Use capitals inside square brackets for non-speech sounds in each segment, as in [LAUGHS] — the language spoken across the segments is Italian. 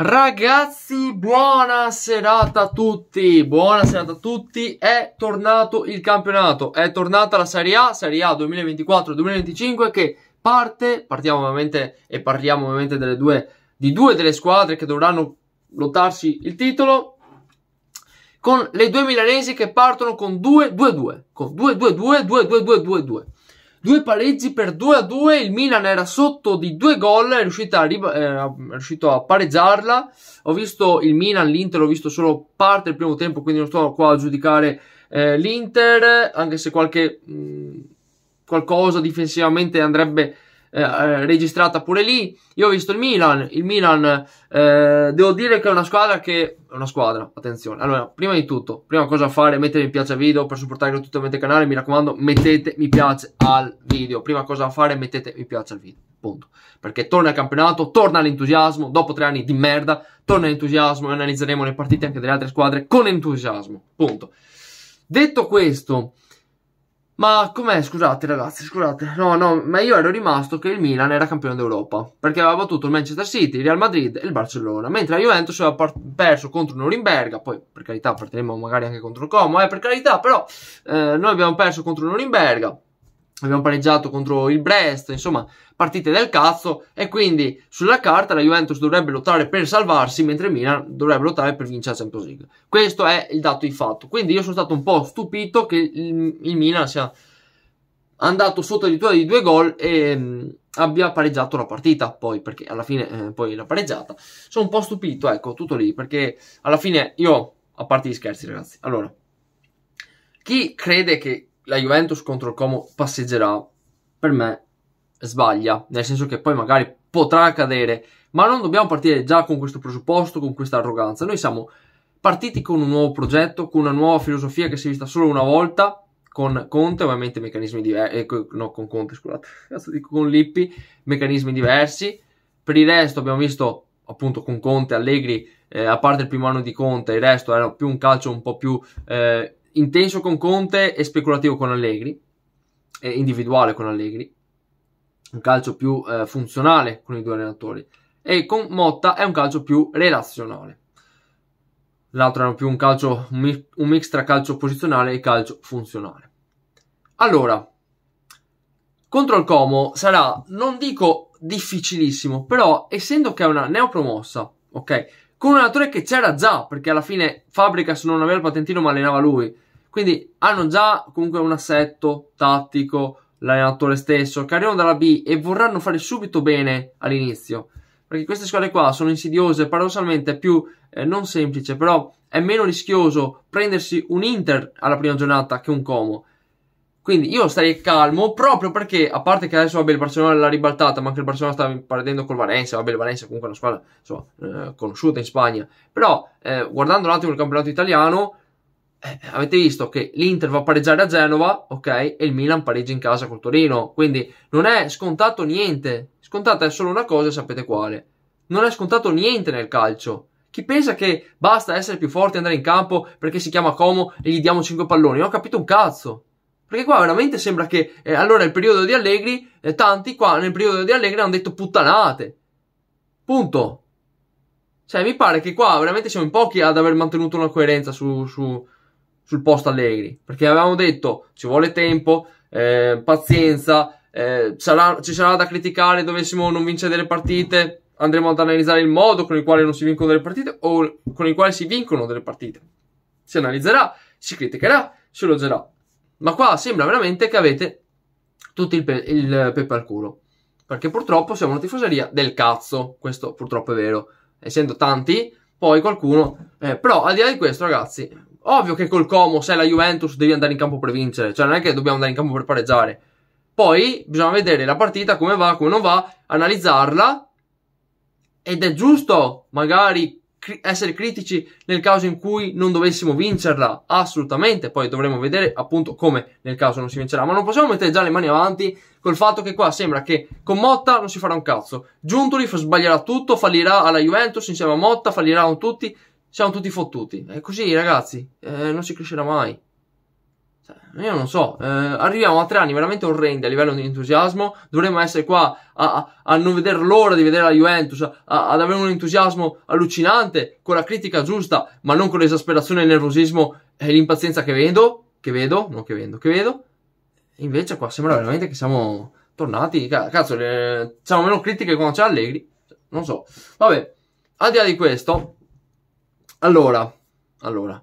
Ragazzi, buona serata a tutti. Buona serata a tutti. È tornato il campionato, è tornata la Serie A, Serie A 2024-2025 che parte, partiamo ovviamente e parliamo ovviamente delle due di due delle squadre che dovranno lottarsi il titolo con le due milanesi che partono con 2-2-2, con 2-2-2, 2-2-2-2-2. Due pareggi per 2 a 2. Il Milan era sotto di due gol. È, riuscita a eh, riuscito a pareggiarla. Ho visto il Milan, l'Inter. Ho visto solo parte del primo tempo. Quindi non sto qua a giudicare eh, l'Inter. Anche se qualche. Mh, mm, qualcosa difensivamente andrebbe eh, eh, registrata pure lì. Io ho visto il Milan, il Milan eh, devo dire che è una squadra che una squadra, attenzione. Allora, prima di tutto, prima cosa a fare, mettere mi piace al video per supportare gratuitamente il canale, mi raccomando, mettete mi piace al video. Prima cosa a fare, mettete mi piace al video. Punto. Perché torna il campionato, torna l'entusiasmo, dopo tre anni di merda, torna l'entusiasmo e analizzeremo le partite anche delle altre squadre con entusiasmo. Punto. Detto questo, ma com'è? Scusate ragazzi, scusate. No, no, ma io ero rimasto che il Milan era campione d'Europa, perché aveva battuto il Manchester City, il Real Madrid e il Barcellona, mentre la Juventus aveva perso contro Norimberga, poi per carità partiremo magari anche contro il Como, eh, per carità, però eh, noi abbiamo perso contro Norimberga, abbiamo pareggiato contro il Brest, insomma, partite del cazzo e quindi sulla carta la Juventus dovrebbe lottare per salvarsi mentre Milan dovrebbe lottare per vincere la Champions League. Questo è il dato di fatto. Quindi io sono stato un po' stupito che il, il Milan sia andato sotto addirittura di due gol e mh, mm, abbia pareggiato la partita poi perché alla fine eh, poi l'ha pareggiata. Sono un po' stupito, ecco, tutto lì perché alla fine io a parte gli scherzi, ragazzi. Allora, chi crede che la Juventus contro il Como passeggerà, per me sbaglia, nel senso che poi magari potrà accadere, ma non dobbiamo partire già con questo presupposto, con questa arroganza. Noi siamo partiti con un nuovo progetto, con una nuova filosofia che si è vista solo una volta con Conte, ovviamente meccanismi diversi, eh, no, con Conte, scusate, [LAUGHS] cazzo dico con Lippi, meccanismi diversi. Per il resto abbiamo visto appunto con Conte, Allegri, eh, a parte il primo anno di Conte, il resto era più un calcio un po' più eh, intenso con Conte e speculativo con Allegri, e individuale con Allegri, un calcio più eh, funzionale con i due allenatori, e con Motta è un calcio più relazionale. L'altro era più un calcio, un mix, un mix tra calcio posizionale e calcio funzionale. Allora, contro il Como sarà, non dico difficilissimo, però essendo che è una neopromossa, ok? con un allenatore che c'era già, perché alla fine Fabrica se non aveva il patentino ma allenava lui. Quindi hanno già comunque un assetto tattico, l'allenatore stesso, che arrivano dalla B e vorranno fare subito bene all'inizio. Perché queste squadre qua sono insidiose, paradossalmente è più eh, non semplice, però è meno rischioso prendersi un Inter alla prima giornata che un Como. Quindi io starei calmo proprio perché, a parte che adesso vabbè, il Barcellona l'ha ribaltata, ma anche il Barcellona sta perdendo col Valencia, vabbè il Valencia è comunque una squadra insomma, eh, conosciuta in Spagna, però eh, guardando un attimo il campionato italiano eh, avete visto che l'Inter va a pareggiare a Genova, ok, e il Milan pareggia in casa col Torino, quindi non è scontato niente, scontata è solo una cosa, sapete quale, non è scontato niente nel calcio. Chi pensa che basta essere più forti e andare in campo perché si chiama Como e gli diamo 5 palloni? Non ho capito un cazzo. Perché qua veramente sembra che eh, allora il periodo di Allegri, eh, tanti qua nel periodo di Allegri hanno detto puttanate. Punto. Cioè, mi pare che qua veramente siamo in pochi ad aver mantenuto una coerenza su, su, sul post Allegri. Perché avevamo detto ci vuole tempo, eh, pazienza, eh, sarà, ci sarà da criticare dovessimo non vincere delle partite. Andremo ad analizzare il modo con il quale non si vincono delle partite o con il quale si vincono delle partite. Si analizzerà, si criticherà, si elogerà. Ma qua sembra veramente che avete tutto il, pe- il pepe al culo. Perché purtroppo siamo una tifoseria del cazzo. Questo purtroppo è vero. Essendo tanti, poi qualcuno... Eh, però al di là di questo, ragazzi, ovvio che col Como, se è la Juventus, devi andare in campo per vincere. Cioè non è che dobbiamo andare in campo per pareggiare. Poi bisogna vedere la partita, come va, come non va, analizzarla. Ed è giusto, magari cri- essere critici nel caso in cui non dovessimo vincerla, assolutamente, poi dovremo vedere appunto come nel caso non si vincerà, ma non possiamo mettere già le mani avanti col fatto che qua sembra che con Motta non si farà un cazzo, Giuntoli sbaglierà tutto, fallirà alla Juventus insieme a Motta, falliranno tutti, siamo tutti fottuti, è così ragazzi, eh, non si crescerà mai. Cioè, io non so, eh, arriviamo a tre anni veramente orrendi a livello di entusiasmo, dovremmo essere qua a, a, a non vedere l'ora di vedere la Juventus, a, ad avere un entusiasmo allucinante, con la critica giusta, ma non con l'esasperazione, il nervosismo e l'impazienza che vedo, che vedo, non che vedo, che vedo. Invece qua sembra veramente che siamo tornati, cazzo, le, siamo meno critiche quando c'è Allegri, non so. Vabbè, al di là di questo, allora, allora,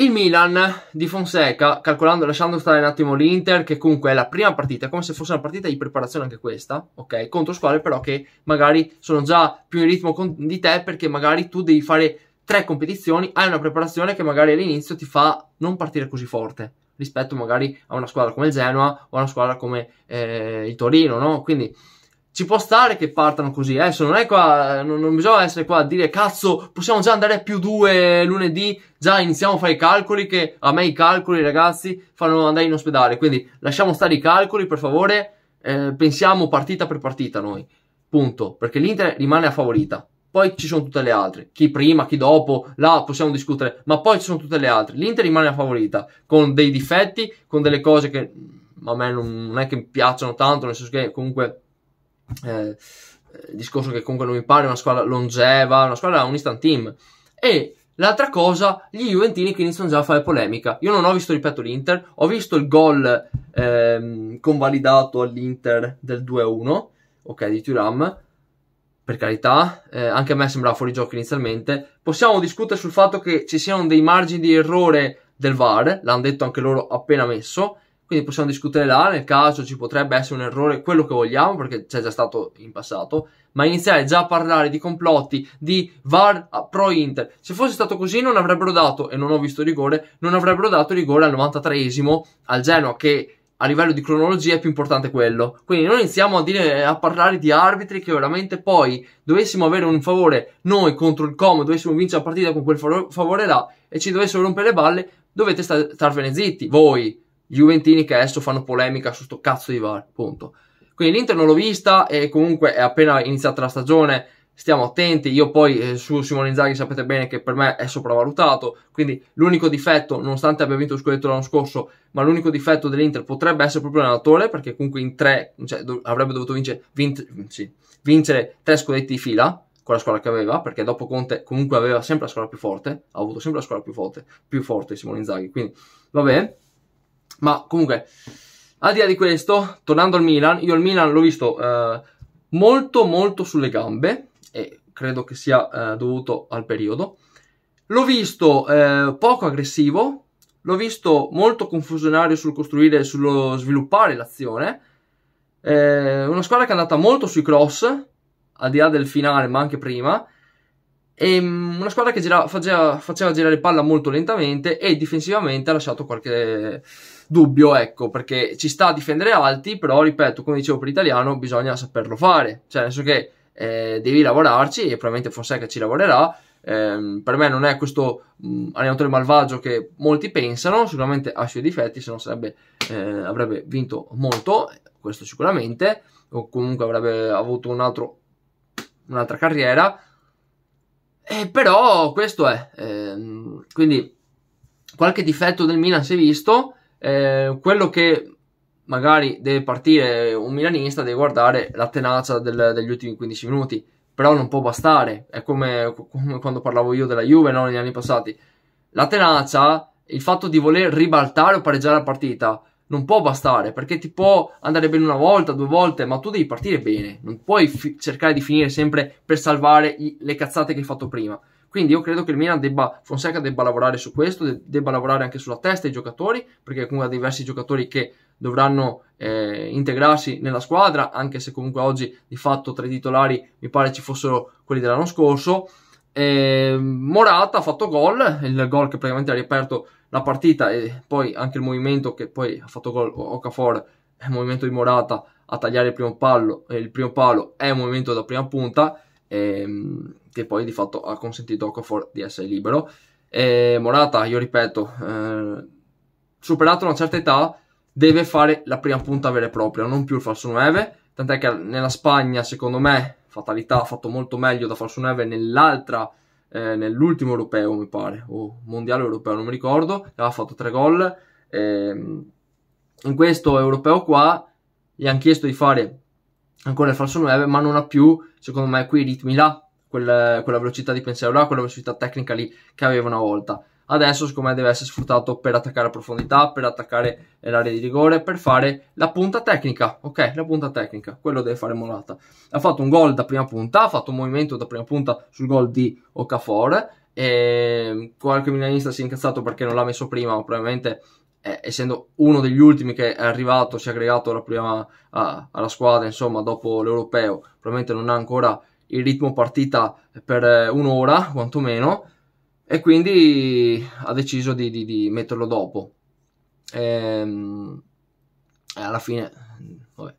il Milan di Fonseca, calcolando, lasciando stare un attimo l'Inter, che comunque è la prima partita, come se fosse una partita di preparazione anche questa, ok? Contro squadre però che magari sono già più in ritmo con, di te perché magari tu devi fare tre competizioni, hai una preparazione che magari all'inizio ti fa non partire così forte rispetto magari a una squadra come il Genoa o a una squadra come eh, il Torino, no? Quindi ci può stare che partano così, eh? adesso non è qua, non, non, bisogna essere qua a dire cazzo, possiamo già andare a più due lunedì, già iniziamo a fare i calcoli che a me i calcoli ragazzi fanno andare in ospedale, quindi lasciamo stare i calcoli per favore, eh, pensiamo partita per partita noi, punto, perché l'Inter rimane a favorita, poi ci sono tutte le altre, chi prima, chi dopo, là possiamo discutere, ma poi ci sono tutte le altre, l'Inter rimane a favorita, con dei difetti, con delle cose che mm, a me non, non è che mi piacciono tanto, nel senso che comunque il eh, eh, discorso che comunque non mi pare una squadra longeva, una squadra un instant team. E l'altra cosa, gli Juventini che iniziano già a fare polemica. Io non ho visto, ripeto, l'Inter, ho visto il gol ehm, convalidato all'Inter del 2-1, ok, di Turam. Per carità, eh, anche a me sembrava fuori gioco inizialmente. Possiamo discutere sul fatto che ci siano dei margini di errore del VAR, l'hanno detto anche loro appena messo quindi possiamo discutere là, nel caso ci potrebbe essere un errore, quello che vogliamo, perché c'è già stato in passato, ma iniziare già a parlare di complotti, di VAR pro Inter. Se fosse stato così non avrebbero dato, e non ho visto rigore, non avrebbero dato rigore al 93esimo al Genoa, che a livello di cronologia è più importante quello. Quindi non iniziamo a, dire, a, parlare di arbitri che veramente poi dovessimo avere un favore noi contro il Como, dovessimo vincere la partita con quel favore là e ci dovessero rompere le balle, dovete sta- starvene zitti, voi. Juventini che adesso fanno polemica su sto cazzo di VAR, punto. Quindi l'Inter non l'ho vista e comunque è appena iniziata la stagione, stiamo attenti. Io poi eh, su Simone Inzaghi sapete bene che per me è sopravvalutato, quindi l'unico difetto, nonostante abbia vinto lo scudetto l'anno scorso, ma l'unico difetto dell'Inter potrebbe essere proprio l'allenatore, perché comunque in tre, cioè, dov- avrebbe dovuto vincere, vin- sì, vincere tre scudetti di fila, con la squadra che aveva, perché dopo Conte comunque aveva sempre la squadra più forte, ha avuto sempre la squadra più forte, più forte Simone Inzaghi, quindi va bene. Ma comunque, al di là di questo, tornando al Milan, io il Milan l'ho visto eh, molto molto sulle gambe e credo che sia eh, dovuto al periodo. L'ho visto eh, poco aggressivo, l'ho visto molto confusionario sul costruire e sullo sviluppare l'azione. Eh, una squadra che è andata molto sui cross, al di là del finale ma anche prima. E mm, una squadra che gira, faceva, faceva girare palla molto lentamente e difensivamente ha lasciato qualche dubbio, ecco, perché ci sta a difendere alti, però ripeto, come dicevo per l'italiano, bisogna saperlo fare, cioè nel senso che eh, devi lavorarci e probabilmente Fonseca ci lavorerà. Eh, per me non è questo mh, mm, allenatore malvagio che molti pensano, sicuramente ha i suoi difetti, se no sarebbe, eh, avrebbe vinto molto, questo sicuramente, o comunque avrebbe avuto un altro, un'altra carriera. Eh, però questo è, ehm, quindi qualche difetto del Milan si è visto, eh, quello che magari deve partire un milanista deve guardare la tenacia del, degli ultimi 15 minuti, però non può bastare, è come, come quando parlavo io della Juve no? negli anni passati. La tenacia, il fatto di voler ribaltare o pareggiare la partita, non può bastare perché ti può andare bene una volta, due volte, ma tu devi partire bene, non puoi fi- cercare di finire sempre per salvare i- le cazzate che hai fatto prima. Quindi io credo che il Milan debba, Fonseca debba lavorare su questo, debba lavorare anche sulla testa dei giocatori, perché comunque ha diversi giocatori che dovranno eh, integrarsi nella squadra, anche se comunque oggi di fatto tra i titolari mi pare ci fossero quelli dell'anno scorso. Eh, Morata ha fatto gol, il gol che praticamente ha riaperto la partita e poi anche il movimento che poi ha fatto gol Okafor, il eh, movimento di Morata a tagliare il primo, pallo, eh, il primo palo è un movimento da prima punta ehm, che poi di fatto ha consentito a Okafor di essere libero. E Morata, io ripeto, eh, superata una certa età, deve fare la prima punta vera e propria, non più il falso 9. Tant'è che nella Spagna, secondo me, fatalità, ha fatto molto meglio da falso 9 nell'altra, eh, nell'ultimo europeo, mi pare, o mondiale europeo, non mi ricordo, aveva fatto tre gol. Eh, in questo europeo qua gli hanno chiesto di fare ancora il falso 9, ma non ha più secondo me, quei ritmi là, quel, quella velocità di pensiero là, quella velocità tecnica lì che aveva una volta. Adesso, secondo me, deve essere sfruttato per attaccare a profondità, per attaccare l'area di rigore, per fare la punta tecnica. Ok, la punta tecnica, quello deve fare Morata. Ha fatto un gol da prima punta, ha fatto un movimento da prima punta sul gol di Okafor. E qualche milanista si è incazzato perché non l'ha messo prima, ma probabilmente eh, essendo uno degli ultimi che è arrivato, si è aggregato alla, prima, a, alla squadra, insomma, dopo l'Europeo, probabilmente non ha ancora il ritmo partita per eh, un'ora, quantomeno, e quindi ha deciso di, di, di metterlo dopo. Ehm, e, alla fine, vabbè.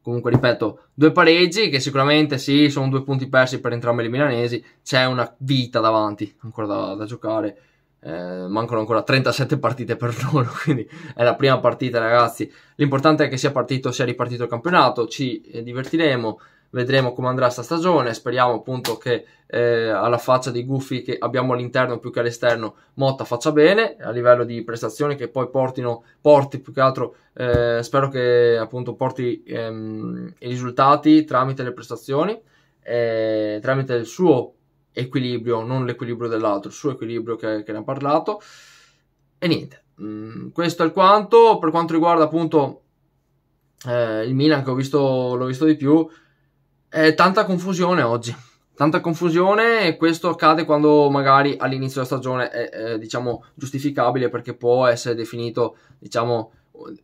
comunque ripeto, due pareggi che sicuramente sì, sono due punti persi per entrambi i milanesi, c'è una vita davanti ancora da, da giocare eh, mancano ancora 37 partite per loro, [LAUGHS] quindi è la prima partita, ragazzi. L'importante è che sia partito, sia ripartito il campionato. Ci eh, divertiremo, vedremo come andrà sta stagione. Speriamo appunto che eh, alla faccia dei guffi che abbiamo all'interno più che all'esterno, Motta faccia bene a livello di prestazioni che poi portino, porti più che altro. Eh, spero che appunto porti ehm, i risultati tramite le prestazioni, eh, tramite il suo equilibrio, non l'equilibrio dell'altro, il suo equilibrio che, che ne ha parlato. E niente, mm, questo è il quanto. Per quanto riguarda appunto eh, il Milan, che ho visto, l'ho visto di più, è tanta confusione oggi. Tanta confusione e questo accade quando magari all'inizio della stagione è, è diciamo, giustificabile perché può essere definito, diciamo,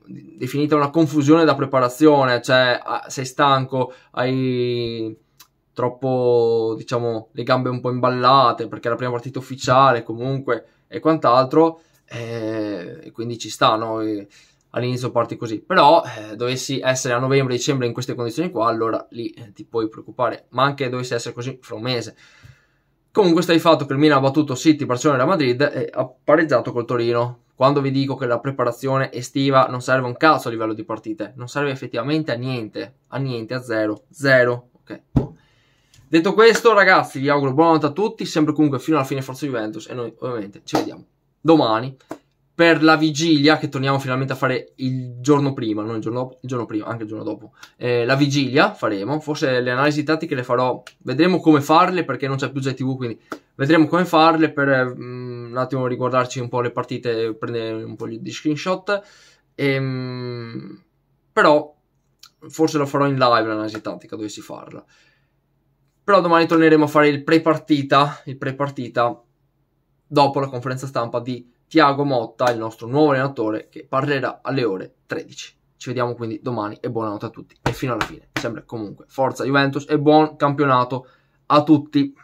definita una confusione da preparazione, cioè sei stanco, hai troppo, diciamo, le gambe un po' imballate perché è la prima partita ufficiale comunque e quant'altro, eh, e quindi ci sta, no? E all'inizio parti così, però eh, dovessi essere a novembre, dicembre in queste condizioni qua, allora lì eh, ti puoi preoccupare, ma anche dovessi essere così fra un mese. Comunque stai fatto che il Milan ha battuto City, Barcellona e la Madrid e ha pareggiato col Torino. Quando vi dico che la preparazione estiva non serve un cazzo a livello di partite, non serve effettivamente a niente, a niente, a zero, zero, ok? Detto questo, ragazzi, vi auguro buonanotte a tutti. Sempre comunque fino alla fine Forza Juventus. E noi ovviamente ci vediamo domani per la vigilia, che torniamo finalmente a fare il giorno prima, non il giorno dopo, il giorno prima, anche il giorno dopo. Eh, la vigilia faremo, forse le analisi tattiche le farò, vedremo come farle perché non c'è più JTV, quindi vedremo come farle per um, un attimo riguardarci un po' le partite, prendere un po' di screenshot. E, um, però forse lo farò in live l'analisi tattica, dovessi farla. Però domani torneremo a fare il pre-partita, il pre-partita dopo la conferenza stampa di Tiago Motta, il nostro nuovo allenatore, che parlerà alle ore 13. Ci vediamo quindi domani e buonanotte a tutti. E fino alla fine, sempre comunque, forza Juventus e buon campionato a tutti.